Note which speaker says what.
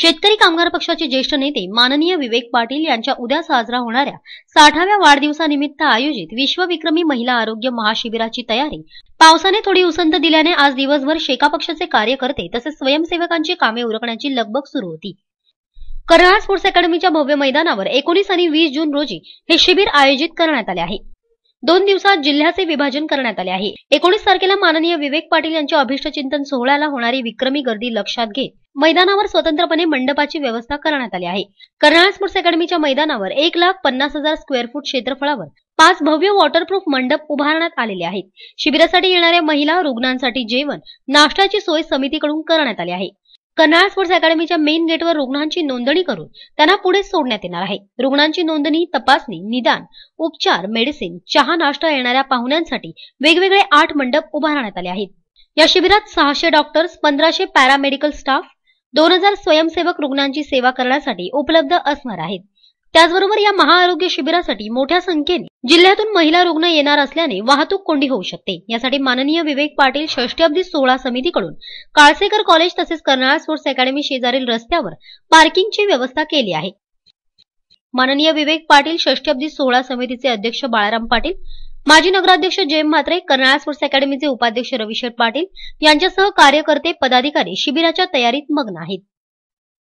Speaker 1: शेतकरी कामगार पक्षाचे ज्येष्ठ नेते माननीय विवेक पाटील यांच्या उद्या साजरा होणाऱ्या साठाव्या वाढदिवसानिमित्त आयोजित विश्वविक्रमी महिला आरोग्य महाशिबिराची तयारी पावसाने थोडी उसंत दिल्याने आज दिवसभर शेका पक्षाचे कार्यकर्ते तसेच स्वयंसेवकांची कामे उरकण्याची लगबग सुरू होती कर्हार स्पोर्ट्स अकॅडमीच्या भव्य मैदानावर एकोणीस आणि वीस जून रोजी हे शिबिर आयोजित करण्यात आले आहे दोन दिवसात जिल्ह्याचे विभाजन करण्यात आले आहे एकोणीस तारखेला माननीय विवेक पाटील यांच्या अभिष्टचिंतन सोहळ्याला होणारी विक्रमी गर्दी लक्षात घेत मैदानावर स्वतंत्रपणे मंडपाची व्यवस्था करण्यात आली आहे कर्नाळ स्पोर्ट्स अकॅडमीच्या मैदानावर एक लाख पन्नास हजार स्क्वेअर फूट क्षेत्रफळावर पाच भव्य वॉटरप्रूफ मंडप उभारण्यात आलेले आहेत शिबिरासाठी येणाऱ्या महिला रुग्णांसाठी जेवण नाश्त्याची सोय समितीकडून करण्यात आली आहे कर्नाळ स्पोर्ट्स अकॅडमीच्या मेन गेटवर रुग्णांची नोंदणी करून त्यांना पुढे सोडण्यात येणार आहे रुग्णांची नोंदणी तपासणी निदान उपचार मेडिसिन चहा नाश्ता येणाऱ्या पाहुण्यांसाठी वेगवेगळे आठ मंडप उभारण्यात आले आहेत या शिबिरात सहाशे डॉक्टर्स पंधराशे पॅरामेडिकल स्टाफ दोन हजार स्वयंसेवक रुग्णांची सेवा करण्यासाठी उपलब्ध असणार आहेत त्याचबरोबर या महाआरोग्य शिबिरासाठी मोठ्या संख्येने जिल्ह्यातून महिला रुग्ण येणार असल्याने वाहतूक कोंडी होऊ शकते यासाठी माननीय विवेक पाटील षष्ट्यब्दी सोहळा समितीकडून काळसेकर कॉलेज तसेच कर्नाळा स्पोर्ट्स अकॅडमी शेजारील रस्त्यावर पार्किंगची व्यवस्था केली आहे माननीय विवेक पाटील षष्ट्यब्दी सोहळा समितीचे अध्यक्ष बाळाराम पाटील माजी नगराध्यक्ष जेम म्हात्रे कर्नाळा स्पोर्ट्स अकॅडमीचे उपाध्यक्ष रविशर पाटील यांच्यासह कार्यकर्ते पदाधिकारी शिबिराच्या तयारीत मग्न आहेत